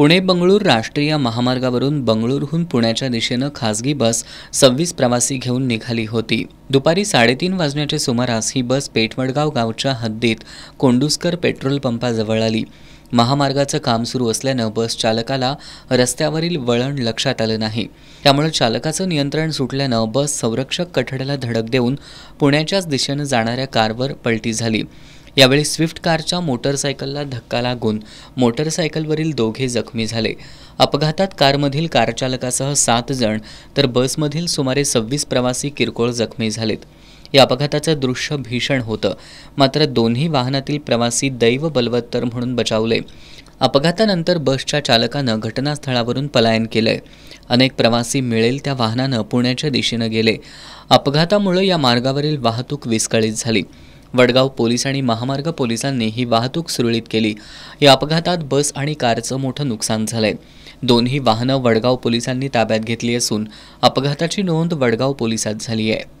पुणे बंगळूर राष्ट्रीय महामार्गावरून बंगळूरहून पुण्याच्या दिशेनं खासगी बस सव्वीस प्रवासी घेऊन निघाली होती दुपारी साडेतीन वाजण्याच्या सुमारास ही बस पेटवडगाव गावच्या हद्दीत कोंडुस्कर पेट्रोल पंपाजवळ आली महामार्गाचं काम सुरू असल्यानं बस चालकाला रस्त्यावरील वळण लक्षात आलं नाही त्यामुळे चालकाचं नियंत्रण सुटल्यानं बस संरक्षक कठड्याला धडक देऊन पुण्याच्याच दिशेनं जाणाऱ्या कारवर पलटी झाली यावेळी स्विफ्ट कारच्या मोटरसायकलला धक्का लागून मोटरसायकलवरील दोघे जखमी झाले अपघातात कारमधील कारचालकासह सात जण तर बसमधील सुमारे सव्वीस प्रवासी किरकोळ जखमी झालेत या अपघाताचं दृश्य भीषण होतं मात्र दोन्ही वाहनातील प्रवासी दैव बलवत्तर म्हणून बचावले अपघातानंतर बसच्या चालकानं घटनास्थळावरून पलायन केलंय अनेक प्रवासी मिळेल त्या वाहनानं पुण्याच्या दिशेनं गेले अपघातामुळे या मार्गावरील वाहतूक विस्कळीत झाली वडगाव पोलीस आणि महामार्ग पोलिसांनी ही वाहतूक सुरळीत केली या अपघातात बस आणि कारचं मोठं नुकसान झालंय दोन्ही वाहनं वडगाव पोलिसांनी ताब्यात घेतली असून अपघाताची नोंद वडगाव पोलिसात झाली आहे